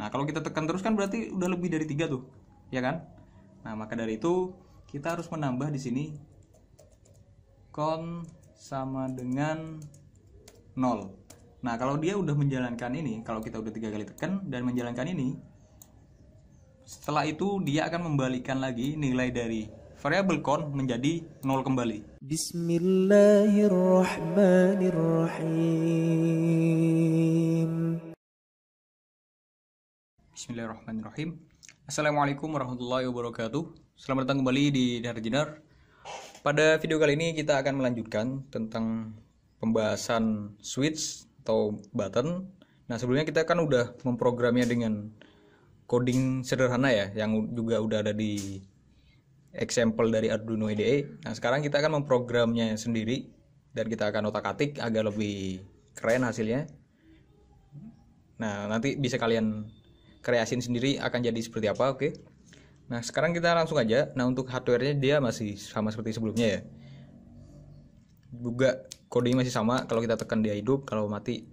Nah, kalau kita tekan terus kan berarti udah lebih dari tiga tuh, ya kan? Nah, maka dari itu kita harus menambah di sini kon sama dengan nol Nah, kalau dia udah menjalankan ini, kalau kita udah tiga kali tekan dan menjalankan ini, setelah itu dia akan membalikkan lagi nilai dari variabel kon menjadi nol kembali. Bismillahirrahmanirrahim. Bismillahirrahmanirrahim. Assalamualaikum warahmatullahi wabarakatuh. Selamat datang kembali di Darjinar. Pada video kali ini kita akan melanjutkan tentang pembahasan switch atau button. Nah, sebelumnya kita kan udah memprogramnya dengan coding sederhana ya yang juga udah ada di example dari Arduino IDE. E. Nah, sekarang kita akan memprogramnya sendiri dan kita akan otak-atik agak lebih keren hasilnya. Nah, nanti bisa kalian kreasin sendiri akan jadi seperti apa oke okay? nah sekarang kita langsung aja nah untuk hardware-nya dia masih sama seperti sebelumnya ya juga coding masih sama kalau kita tekan dia hidup kalau mati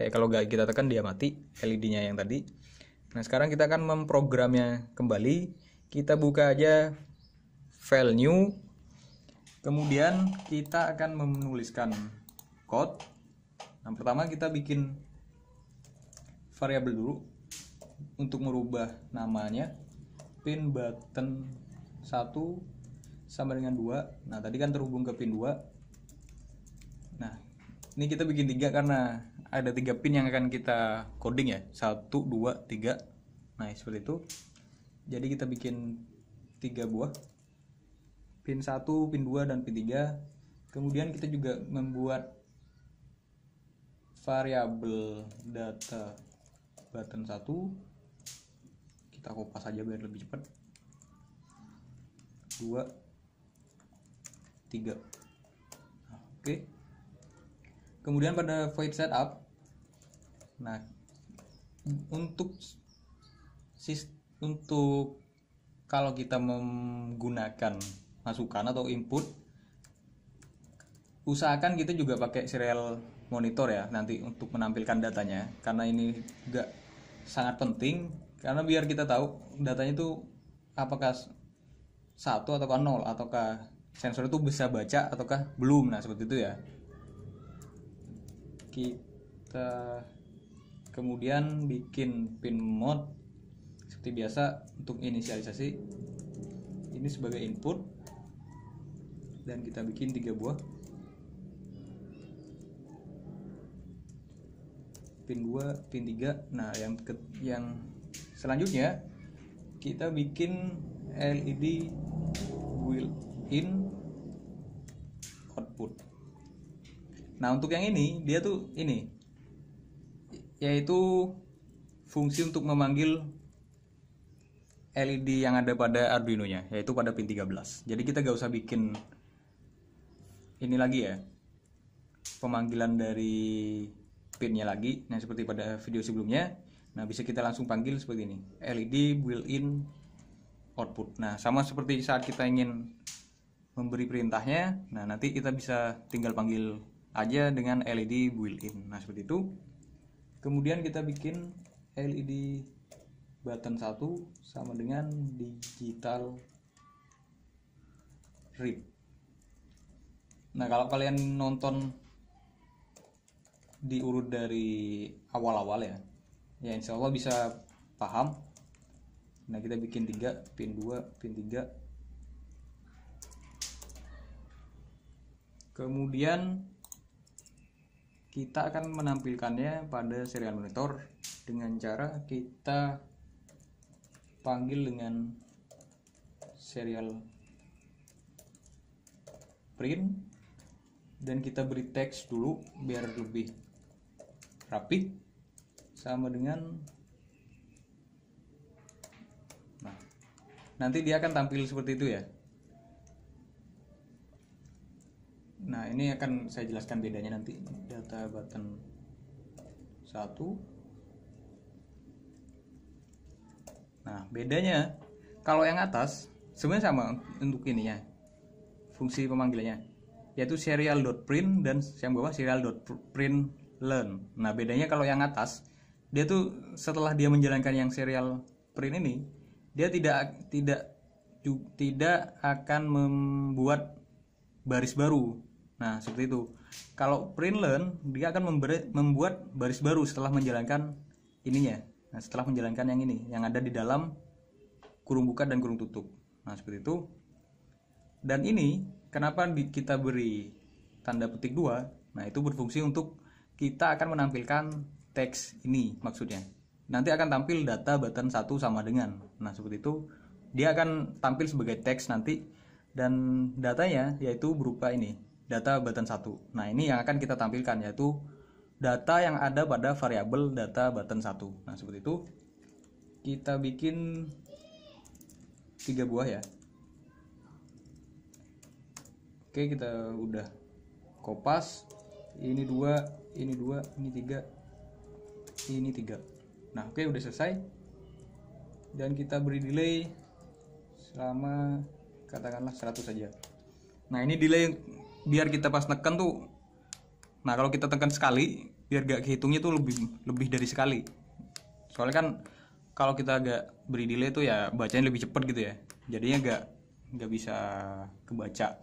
eh kalau nggak kita tekan dia mati LED-nya yang tadi nah sekarang kita akan memprogramnya kembali kita buka aja file new kemudian kita akan menuliskan code yang nah, pertama kita bikin variabel dulu untuk merubah namanya pin button 1 sama dengan 2 nah tadi kan terhubung ke pin 2 nah ini kita bikin tiga karena ada tiga pin yang akan kita coding ya 1, 2, 3 nah seperti itu jadi kita bikin tiga buah pin 1, pin 2, dan pin 3 kemudian kita juga membuat variabel data button 1 kita kupas aja biar lebih cepat dua tiga oke kemudian pada void setup nah untuk sis untuk kalau kita menggunakan masukan atau input usahakan kita juga pakai serial monitor ya nanti untuk menampilkan datanya karena ini juga sangat penting karena biar kita tahu datanya itu apakah satu ataukah nol ataukah sensor itu bisa baca ataukah belum nah seperti itu ya kita kemudian bikin pin mode seperti biasa untuk inisialisasi ini sebagai input dan kita bikin tiga buah pin 2 pin 3 nah yang yang selanjutnya kita bikin LED built-in output nah untuk yang ini dia tuh ini yaitu fungsi untuk memanggil LED yang ada pada Arduino nya yaitu pada pin 13 jadi kita gak usah bikin ini lagi ya pemanggilan dari pinnya lagi nah seperti pada video sebelumnya Nah, bisa kita langsung panggil seperti ini. LED built-in output. Nah, sama seperti saat kita ingin memberi perintahnya, nah nanti kita bisa tinggal panggil aja dengan LED built-in. Nah, seperti itu. Kemudian kita bikin LED button 1 sama dengan digital read. Nah, kalau kalian nonton diurut dari awal-awal ya, ya insya Allah bisa paham nah kita bikin tiga pin dua pin tiga. kemudian kita akan menampilkannya pada serial monitor dengan cara kita panggil dengan serial print dan kita beri teks dulu biar lebih rapi sama dengan nah nanti dia akan tampil seperti itu ya nah ini akan saya jelaskan bedanya nanti data button 1 nah bedanya kalau yang atas sebenarnya sama untuk ininya fungsi pemanggilannya yaitu serial.print dan yang bawah serial.print learn nah bedanya kalau yang atas dia tuh setelah dia menjalankan yang serial print ini dia tidak tidak tidak akan membuat baris baru nah seperti itu kalau print learn dia akan memberi, membuat baris baru setelah menjalankan ininya nah setelah menjalankan yang ini yang ada di dalam kurung buka dan kurung tutup nah seperti itu dan ini kenapa kita beri tanda petik dua nah itu berfungsi untuk kita akan menampilkan teks ini maksudnya nanti akan tampil data button satu sama dengan nah seperti itu dia akan tampil sebagai teks nanti dan datanya yaitu berupa ini data button satu nah ini yang akan kita tampilkan yaitu data yang ada pada variabel data button satu nah seperti itu kita bikin tiga buah ya oke kita udah kopas ini dua ini dua ini tiga sini tiga nah oke okay, udah selesai dan kita beri delay selama katakanlah 100 saja nah ini delay biar kita pas tekan tuh nah kalau kita tekan sekali biar gak kehitungnya tuh lebih lebih dari sekali soalnya kan kalau kita agak beri delay tuh ya bacanya lebih cepet gitu ya jadinya gak gak bisa kebaca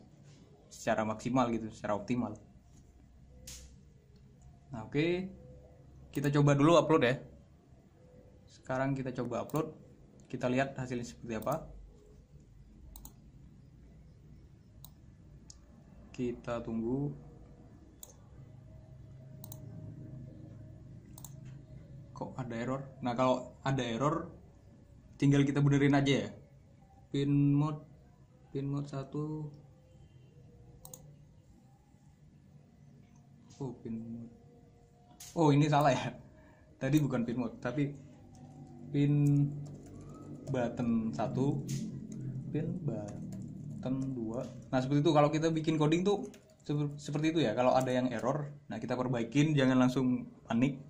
secara maksimal gitu secara optimal nah oke okay kita coba dulu upload ya sekarang kita coba upload kita lihat hasilnya seperti apa kita tunggu kok ada error nah kalau ada error tinggal kita benerin aja ya pin mode pin mode 1 oh pin mode oh ini salah ya tadi bukan pin mode tapi pin button 1 pin button 2 nah seperti itu kalau kita bikin coding tuh seperti itu ya kalau ada yang error nah kita perbaikin jangan langsung panik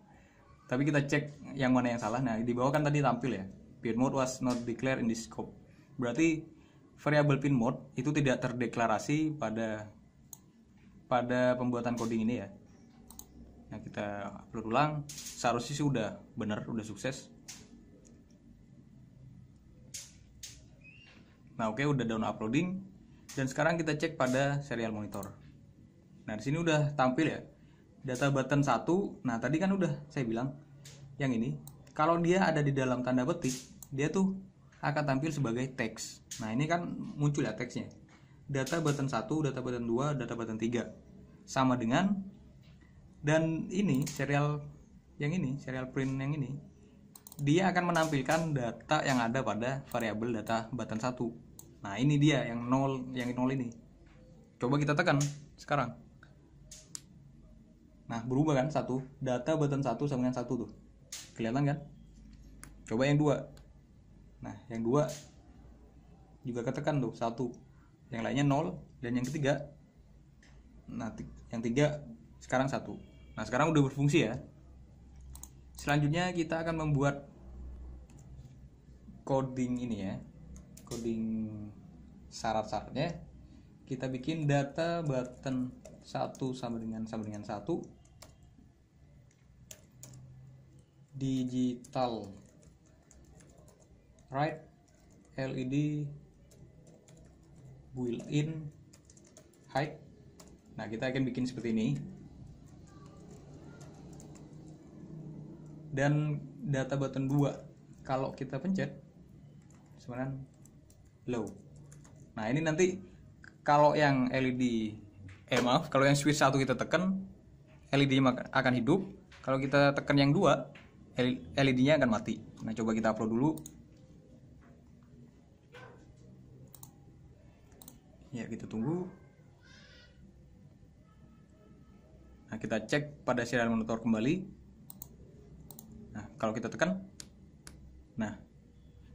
tapi kita cek yang mana yang salah nah di bawah kan tadi tampil ya pin mode was not declared in this scope berarti variable pin mode itu tidak terdeklarasi pada pada pembuatan coding ini ya nah kita upload ulang seharusnya sih udah bener udah sukses nah oke okay, udah down uploading dan sekarang kita cek pada serial monitor nah di sini udah tampil ya data button 1 nah tadi kan udah saya bilang yang ini kalau dia ada di dalam tanda petik dia tuh akan tampil sebagai teks nah ini kan muncul ya teksnya data button 1 data button 2 data button 3 sama dengan dan ini serial yang ini serial print yang ini dia akan menampilkan data yang ada pada variabel data button satu nah ini dia yang nol yang nol ini coba kita tekan sekarang nah berubah kan satu data button satu sama dengan satu tuh kelihatan kan coba yang dua nah yang dua juga ketekan tuh satu yang lainnya nol dan yang ketiga nah yang tiga sekarang satu Nah, sekarang udah berfungsi ya. Selanjutnya kita akan membuat coding ini ya. Coding syarat-syaratnya. Kita bikin data button 1 sama dengan sama dengan 1 digital right LED built-in height. Nah, kita akan bikin seperti ini. dan data button 2 kalau kita pencet sebenarnya low nah ini nanti kalau yang LED eh maaf kalau yang switch satu kita tekan LED akan hidup kalau kita tekan yang dua LED-nya e akan mati nah coba kita upload dulu ya kita tunggu nah kita cek pada serial monitor kembali kalau kita tekan nah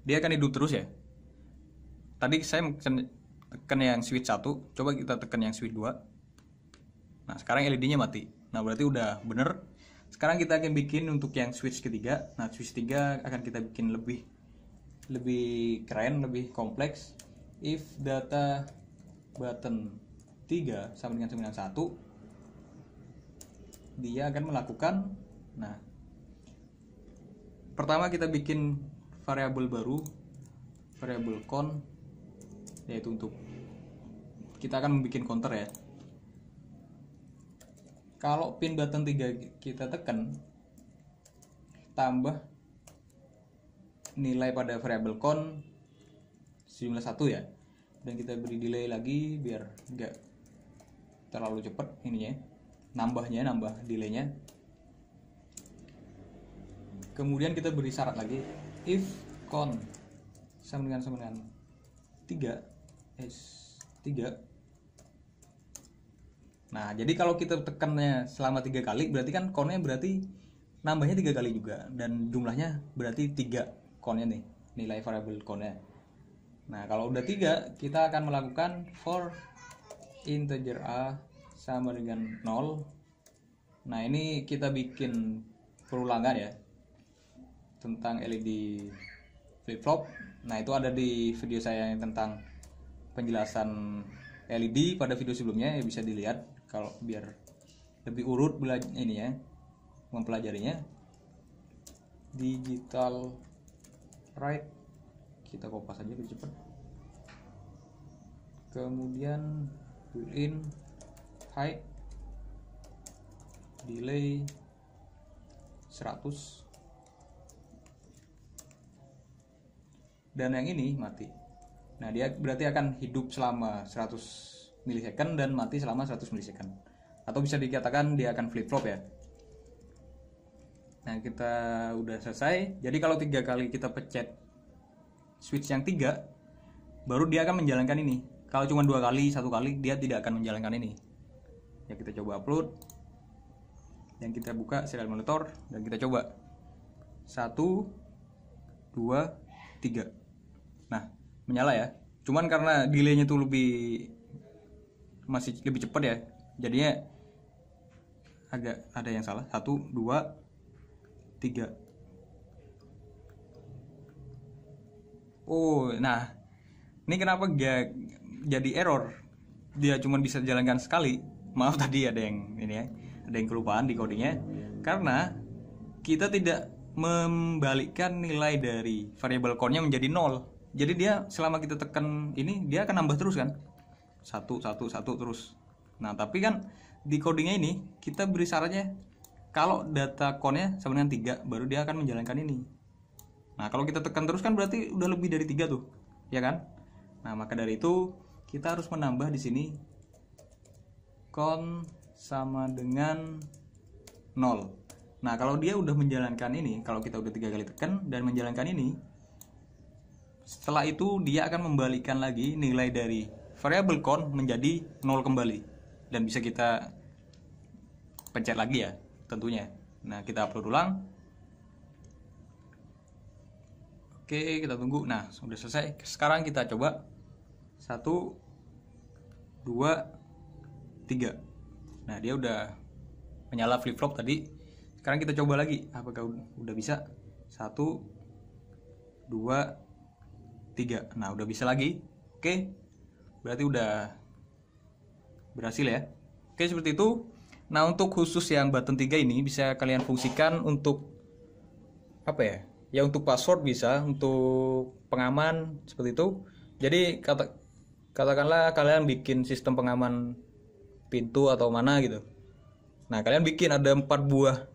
dia akan hidup terus ya tadi saya tekan yang switch satu, coba kita tekan yang switch 2 nah sekarang LED nya mati nah berarti udah bener sekarang kita akan bikin untuk yang switch ketiga nah switch 3 akan kita bikin lebih lebih keren lebih kompleks if data button 3 sama dengan 91 dia akan melakukan nah pertama kita bikin variabel baru variabel con yaitu untuk kita akan membuat counter ya kalau pin button 3 kita tekan tambah nilai pada variabel con sejumlah satu ya dan kita beri delay lagi biar nggak terlalu cepat ininya nambahnya nambah delaynya kemudian kita beri syarat lagi if con sama dengan sama dengan 3 s 3 Nah, jadi kalau kita tekannya selama tiga kali, berarti kan konnya berarti nambahnya tiga kali juga dan jumlahnya berarti tiga konnya nih nilai variable konnya. Nah, kalau udah tiga, kita akan melakukan for integer a sama dengan 0. Nah, ini kita bikin perulangan ya tentang LED flip flop nah itu ada di video saya yang tentang penjelasan LED pada video sebelumnya ya bisa dilihat kalau biar lebih urut belajar ini ya mempelajarinya digital right kita kopas aja lebih cepat kemudian built-in height delay 100 dan yang ini mati nah dia berarti akan hidup selama 100 milisecond dan mati selama 100 milisecond atau bisa dikatakan dia akan flip flop ya nah kita udah selesai jadi kalau tiga kali kita pencet switch yang tiga baru dia akan menjalankan ini kalau cuma dua kali satu kali dia tidak akan menjalankan ini ya kita coba upload dan kita buka serial monitor dan kita coba satu dua tiga nah menyala ya cuman karena delaynya tuh lebih masih lebih cepat ya jadinya agak ada yang salah satu dua tiga oh nah ini kenapa gak jadi error dia cuma bisa jalankan sekali maaf tadi ada yang ini ya ada yang kelupaan di codingnya karena kita tidak membalikkan nilai dari variable core-nya menjadi nol jadi dia selama kita tekan ini dia akan nambah terus kan satu satu satu terus nah tapi kan di codingnya ini kita beri syaratnya kalau data konnya sama dengan tiga baru dia akan menjalankan ini nah kalau kita tekan terus kan berarti udah lebih dari tiga tuh ya kan nah maka dari itu kita harus menambah di sini kon sama dengan nol. nah kalau dia udah menjalankan ini kalau kita udah tiga kali tekan dan menjalankan ini setelah itu dia akan membalikan lagi nilai dari variable count menjadi nol kembali dan bisa kita pencet lagi ya tentunya. Nah, kita upload ulang. Oke, kita tunggu. Nah, sudah selesai. Sekarang kita coba satu dua tiga Nah, dia udah menyala flip-flop tadi. Sekarang kita coba lagi apakah udah bisa? satu dua tiga nah udah bisa lagi oke berarti udah berhasil ya oke seperti itu nah untuk khusus yang button tiga ini bisa kalian fungsikan untuk apa ya ya untuk password bisa untuk pengaman seperti itu jadi kata katakanlah kalian bikin sistem pengaman pintu atau mana gitu nah kalian bikin ada empat buah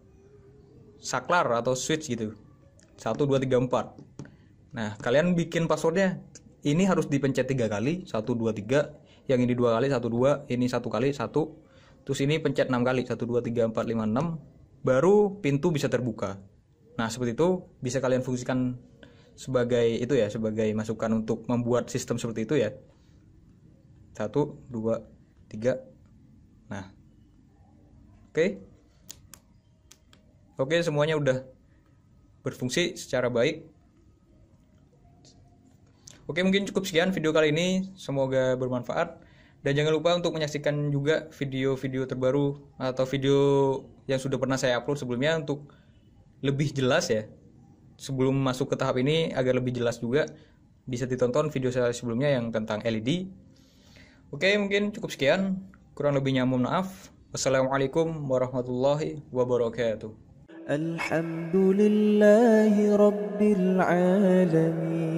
saklar atau switch gitu satu dua tiga empat Nah, kalian bikin passwordnya. Ini harus dipencet tiga kali, satu dua tiga. Yang ini dua kali, satu dua. Ini satu kali, satu. Terus ini pencet enam kali, satu dua tiga empat lima enam. Baru pintu bisa terbuka. Nah, seperti itu bisa kalian fungsikan sebagai itu ya, sebagai masukan untuk membuat sistem seperti itu ya. Satu, dua, tiga. Nah, oke. Okay. Oke, semuanya udah berfungsi secara baik. Oke, mungkin cukup sekian video kali ini. Semoga bermanfaat. Dan jangan lupa untuk menyaksikan juga video-video terbaru atau video yang sudah pernah saya upload sebelumnya untuk lebih jelas ya. Sebelum masuk ke tahap ini agar lebih jelas juga bisa ditonton video saya sebelumnya yang tentang LED. Oke, mungkin cukup sekian. Kurang lebihnya mohon maaf. Wassalamualaikum warahmatullahi wabarakatuh. Alhamdulillahi rabbil